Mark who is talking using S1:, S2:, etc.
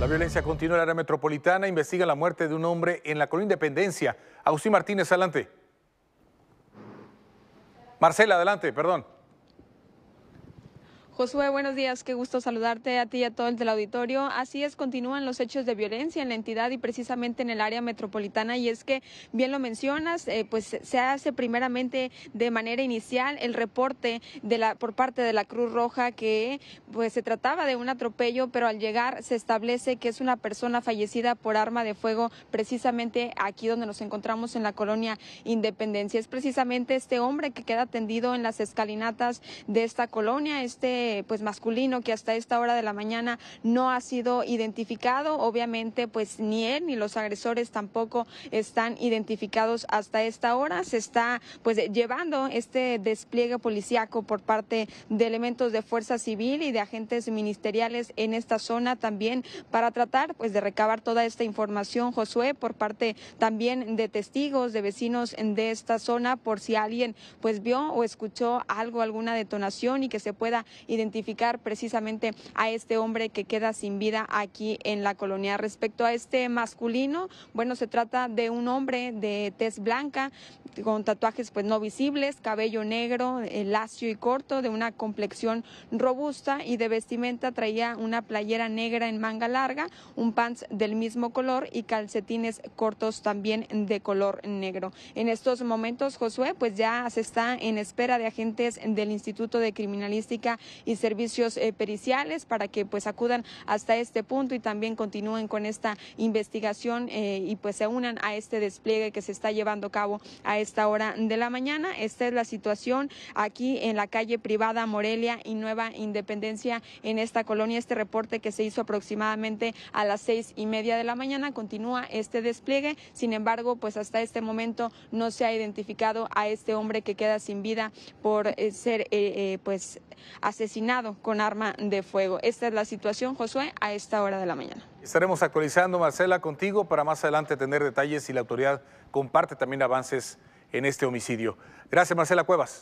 S1: La violencia continúa en la área metropolitana. Investiga la muerte de un hombre en la colonia Independencia. Agustín Martínez, adelante. Marcela, adelante, perdón.
S2: Josué, buenos días, qué gusto saludarte a ti y a todo el del auditorio. Así es, continúan los hechos de violencia en la entidad y precisamente en el área metropolitana y es que, bien lo mencionas, eh, pues se hace primeramente de manera inicial el reporte de la, por parte de la Cruz Roja que pues se trataba de un atropello, pero al llegar se establece que es una persona fallecida por arma de fuego precisamente aquí donde nos encontramos en la colonia Independencia. Es precisamente este hombre que queda tendido en las escalinatas de esta colonia, este eh, pues masculino que hasta esta hora de la mañana no ha sido identificado. Obviamente, pues ni él ni los agresores tampoco están identificados hasta esta hora. Se está pues llevando este despliegue policiaco por parte de elementos de fuerza civil y de agentes ministeriales en esta zona también para tratar pues de recabar toda esta información, Josué, por parte también de testigos, de vecinos de esta zona, por si alguien pues vio o escuchó algo, alguna detonación y que se pueda identificar precisamente a este hombre que queda sin vida aquí en la colonia. Respecto a este masculino, bueno, se trata de un hombre de tez blanca, con tatuajes pues no visibles, cabello negro, eh, lacio y corto, de una complexión robusta y de vestimenta traía una playera negra en manga larga, un pants del mismo color y calcetines cortos también de color negro. En estos momentos, Josué, pues ya se está en espera de agentes del Instituto de Criminalística y servicios eh, periciales para que pues acudan hasta este punto y también continúen con esta investigación eh, y pues se unan a este despliegue que se está llevando a cabo a esta hora de la mañana. Esta es la situación aquí en la calle privada Morelia y Nueva Independencia en esta colonia. Este reporte que se hizo aproximadamente a las seis y media de la mañana continúa este despliegue. Sin embargo, pues hasta este momento no se ha identificado a este hombre que queda sin vida por eh, ser pues asesinado asesinado con arma de fuego. Esta es la situación, Josué, a esta hora de la mañana.
S1: Estaremos actualizando, Marcela, contigo para más adelante tener detalles y la autoridad comparte también avances en este homicidio. Gracias, Marcela Cuevas.